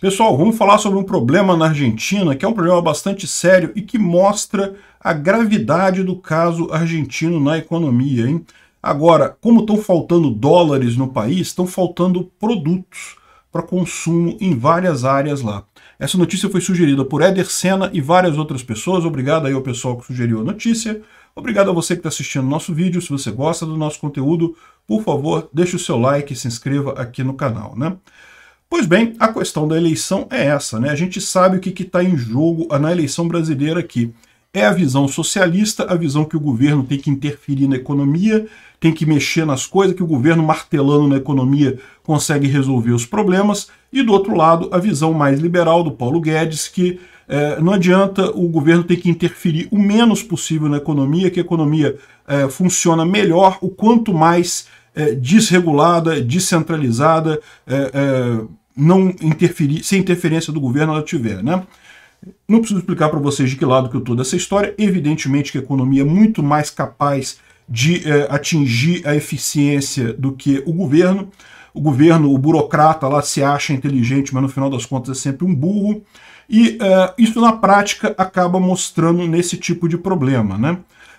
Pessoal, vamos falar sobre um problema na Argentina, que é um problema bastante sério e que mostra a gravidade do caso argentino na economia. Hein? Agora, como estão faltando dólares no país, estão faltando produtos para consumo em várias áreas lá. Essa notícia foi sugerida por Éder Senna e várias outras pessoas. Obrigado aí ao pessoal que sugeriu a notícia. Obrigado a você que está assistindo o nosso vídeo. Se você gosta do nosso conteúdo, por favor, deixe o seu like e se inscreva aqui no canal. Né? Pois bem, a questão da eleição é essa, né? A gente sabe o que está em jogo na eleição brasileira aqui. É a visão socialista, a visão que o governo tem que interferir na economia, tem que mexer nas coisas, que o governo martelando na economia consegue resolver os problemas, e do outro lado, a visão mais liberal do Paulo Guedes, que é, não adianta o governo ter que interferir o menos possível na economia, que a economia é, funciona melhor o quanto mais é, desregulada, descentralizada, é, é, não interferir, sem interferência do governo ela tiver, né? Não preciso explicar para vocês de que lado que eu estou dessa história. Evidentemente que a economia é muito mais capaz de é, atingir a eficiência do que o governo. O governo, o burocrata lá se acha inteligente, mas no final das contas é sempre um burro. E é, isso na prática acaba mostrando nesse tipo de problema, né?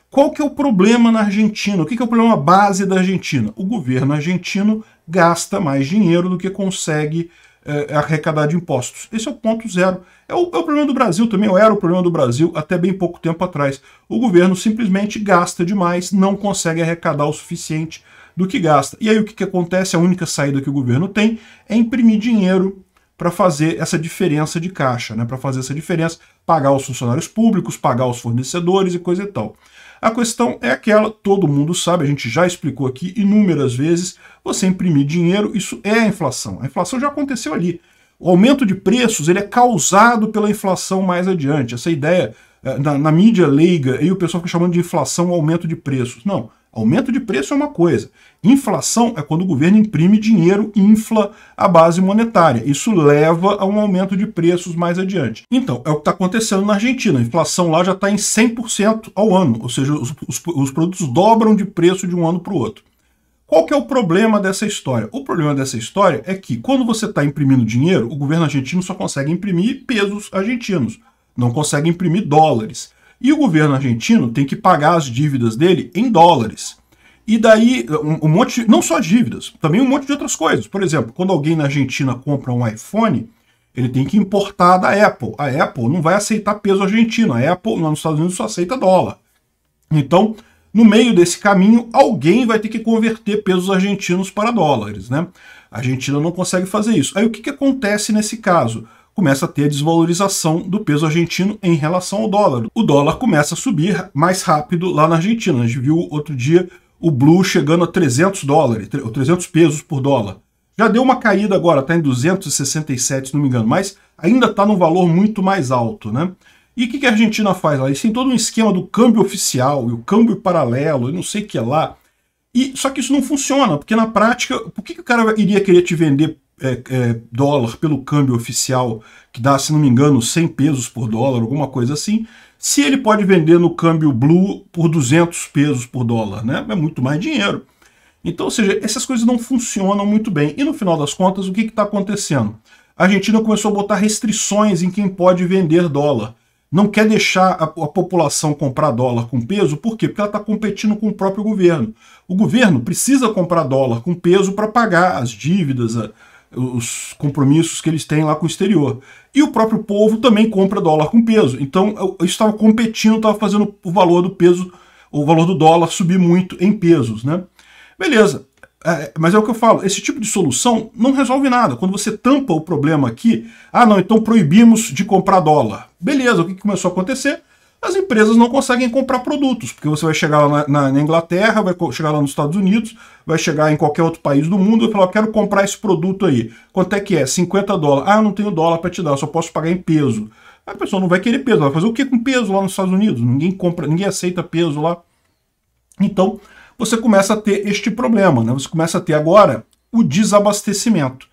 Qual que é o problema na Argentina? O que, que é o problema base da Argentina? O governo argentino gasta mais dinheiro do que consegue é, é, arrecadar de impostos. Esse é o ponto zero. É o, é o problema do Brasil também, ou era o problema do Brasil até bem pouco tempo atrás. O governo simplesmente gasta demais, não consegue arrecadar o suficiente do que gasta. E aí o que, que acontece? A única saída que o governo tem é imprimir dinheiro para fazer essa diferença de caixa, né? para fazer essa diferença, pagar os funcionários públicos, pagar os fornecedores e coisa e tal. A questão é aquela, todo mundo sabe, a gente já explicou aqui inúmeras vezes, você imprimir dinheiro, isso é a inflação. A inflação já aconteceu ali. O aumento de preços ele é causado pela inflação mais adiante. Essa ideia eh, na, na mídia leiga, e o pessoal fica chamando de inflação aumento de preços. Não, Aumento de preço é uma coisa. Inflação é quando o governo imprime dinheiro e infla a base monetária. Isso leva a um aumento de preços mais adiante. Então, é o que está acontecendo na Argentina. A inflação lá já está em 100% ao ano, ou seja, os, os, os, produtos dobram de preço de um ano para o outro. Qual que é o problema dessa história? O problema dessa história é que quando você está imprimindo dinheiro, o governo argentino só consegue imprimir pesos argentinos, não consegue imprimir dólares. E o governo argentino tem que pagar as dívidas dele em dólares. E daí, um, um monte, não só dívidas, também um monte de outras coisas. Por exemplo, quando alguém na Argentina compra um iPhone, ele tem que importar da Apple. A Apple não vai aceitar peso argentino. A Apple lá nos Estados Unidos só aceita dólar. Então, no meio desse caminho, alguém vai ter que converter pesos argentinos para dólares, né? A Argentina não consegue fazer isso. Aí o que, que acontece nesse caso? começa a ter a desvalorização do peso argentino em relação ao dólar. O dólar começa a subir mais rápido lá na Argentina. A gente viu outro dia o blue chegando a 300 dólares, ou 300 pesos por dólar. Já deu uma caída agora, está em 267, se não me engano, mas ainda está num valor muito mais alto, né? E o que, que, a Argentina faz lá? Eles tem todo um esquema do câmbio oficial e o câmbio paralelo e não sei o que lá. E, só que isso não funciona, porque na prática, por que, que o cara iria querer te vender é, é, dólar pelo câmbio oficial, que dá, se não me engano, 100 pesos por dólar, alguma coisa assim, se ele pode vender no câmbio blue por 200 pesos por dólar, né? É muito mais dinheiro. Então, ou seja, essas coisas não funcionam muito bem. E no final das contas, o que está acontecendo? A Argentina começou a botar restrições em quem pode vender dólar. Não quer deixar a, a população comprar dólar com peso, por quê? Porque ela está competindo com o próprio governo. O governo precisa comprar dólar com peso para pagar as dívidas, a, os compromissos que eles têm lá com o exterior. E o próprio povo também compra dólar com peso. Então eu estava competindo, estava fazendo o valor do peso, o valor do dólar subir muito em pesos, né? Beleza. É, é, mas é o que eu falo, esse tipo de solução não resolve nada. Quando você tampa o problema aqui, ah não, então proibimos de comprar dólar. Beleza, o que começou a acontecer? as empresas não conseguem comprar produtos, porque você vai chegar lá na, na, Inglaterra, vai chegar lá nos Estados Unidos, vai chegar em qualquer outro país do mundo e falar, eu quero comprar esse produto aí. Quanto é que é? 50 dólares. Ah, não tenho dólar para te dar, só posso pagar em peso. A pessoa não vai querer peso, vai fazer o que com peso lá nos Estados Unidos? Ninguém compra, ninguém aceita peso lá. Então, você começa a ter este problema, né? Você começa a ter agora o desabastecimento.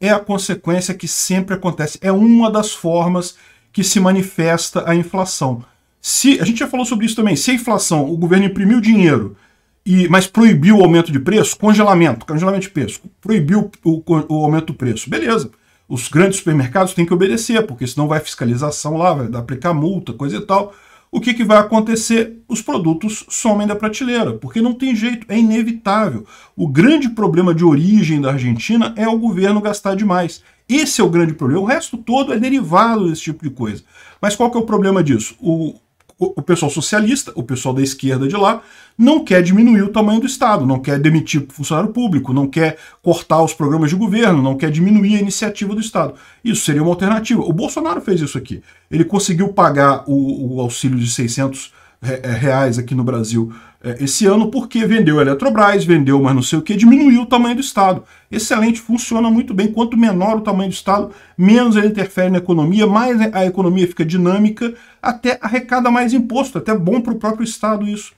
É a consequência que sempre acontece, é uma das formas que se manifesta a inflação se a gente já falou sobre isso também, se a inflação, o governo imprimiu dinheiro, e, mas proibiu o aumento de preço, congelamento, congelamento de preço, proibiu o, o aumento do preço, beleza. Os grandes supermercados têm que obedecer, porque senão vai fiscalização lá, vai aplicar multa, coisa e tal. O que, que vai acontecer? Os produtos somem da prateleira, porque não tem jeito, é inevitável. O grande problema de origem da Argentina é o governo gastar demais. Esse é o grande problema. O resto todo é derivado desse tipo de coisa. Mas qual que é o problema disso? O, o, pessoal socialista, o pessoal da esquerda de lá, não quer diminuir o tamanho do Estado, não quer demitir funcionário público, não quer cortar os programas de governo, não quer diminuir a iniciativa do Estado. Isso seria uma alternativa. O Bolsonaro fez isso aqui. Ele conseguiu pagar o, o auxílio de 600 é, é, reais aqui no Brasil é, esse ano, porque vendeu a Eletrobras, vendeu mas não sei o que, diminuiu o tamanho do Estado. Excelente, funciona muito bem. Quanto menor o tamanho do Estado, menos ele interfere na economia, mais a economia fica dinâmica, até arrecada mais imposto, até bom para o próprio Estado isso.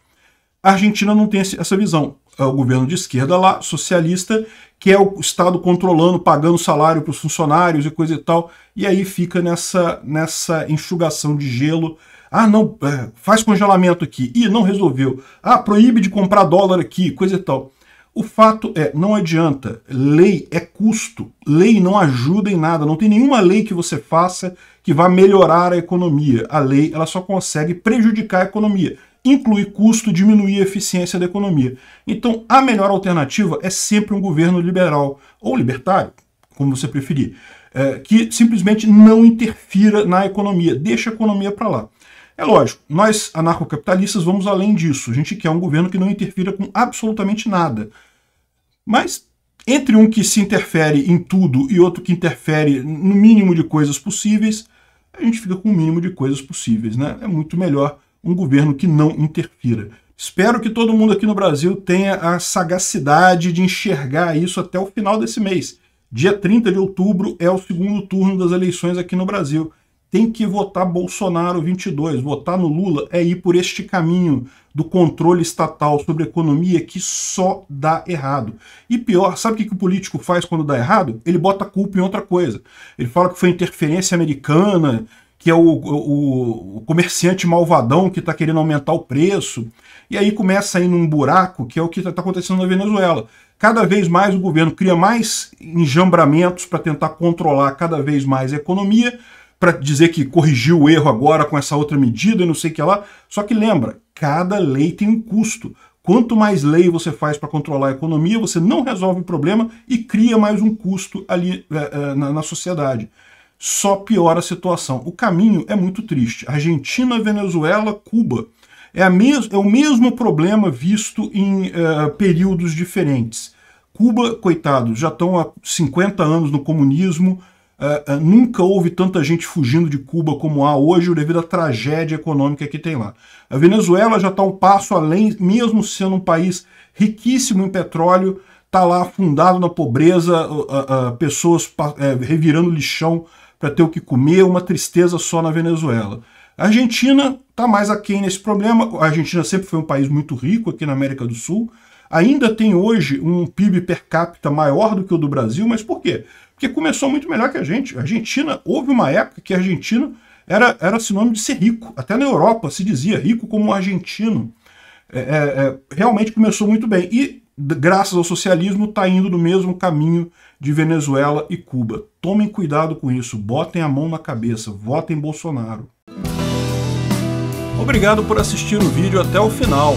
A Argentina não tem essa visão. É o governo de esquerda lá, socialista, que é o Estado controlando, pagando salário para os funcionários e coisa e tal, e aí fica nessa, nessa enxugação de gelo ah, não, é, faz congelamento aqui. Ih, não resolveu. Ah, proíbe de comprar dólar aqui, coisa e tal. O fato é, não adianta. Lei é custo. Lei não ajuda em nada. Não tem nenhuma lei que você faça que vá melhorar a economia. A lei ela só consegue prejudicar a economia. Incluir custo, diminuir a eficiência da economia. Então, a melhor alternativa é sempre um governo liberal ou libertário, como você preferir, é, que simplesmente não interfira na economia, deixa a economia para lá. É lógico, nós anarcocapitalistas vamos além disso. A gente quer um governo que não interfira com absolutamente nada. Mas entre um que se interfere em tudo e outro que interfere no mínimo de coisas possíveis, a gente fica com o mínimo de coisas possíveis, né? É muito melhor um governo que não interfira. Espero que todo mundo aqui no Brasil tenha a sagacidade de enxergar isso até o final desse mês. Dia 30 de outubro é o segundo turno das eleições aqui no Brasil tem que votar Bolsonaro 22, votar no Lula é ir por este caminho do controle estatal sobre a economia que só dá errado. E pior, sabe o que o político faz quando dá errado? Ele bota a culpa em outra coisa. Ele fala que foi interferência americana, que é o, o, o comerciante malvadão que está querendo aumentar o preço. E aí começa a ir num buraco, que é o que está acontecendo na Venezuela cada vez mais o governo cria mais enjambramentos para tentar controlar cada vez mais a economia, para dizer que corrigiu o erro agora com essa outra medida e não sei o que lá. Só que lembra, cada lei tem um custo. Quanto mais lei você faz para controlar a economia, você não resolve o problema e cria mais um custo ali é, é, na, na sociedade. Só piora a situação. O caminho é muito triste. Argentina, Venezuela, Cuba. É, mes é o mesmo problema visto em é, períodos diferentes. Cuba, coitado já estão há 50 anos no comunismo, Uh, uh, nunca houve tanta gente fugindo de Cuba como há hoje devido à tragédia econômica que tem lá. A Venezuela já está um passo além, mesmo sendo um país riquíssimo em petróleo, está lá afundado na pobreza, uh, pessoas é, revirando lixão para ter o que comer, uma tristeza só na Venezuela. A Argentina está mais aquém nesse problema. A Argentina sempre foi um país muito rico aqui na América do Sul. Ainda tem hoje um PIB per capita maior do que o do Brasil, mas por quê? porque começou muito melhor que a gente. A Argentina, houve uma época que a Argentina era, era sinônimo de ser rico. Até na Europa se dizia rico como argentino. É, é, é, realmente começou muito bem. E, graças ao socialismo, está indo no mesmo caminho de Venezuela e Cuba. Tomem cuidado com isso, botem a mão na cabeça, votem Bolsonaro. Obrigado por assistir o vídeo até o final.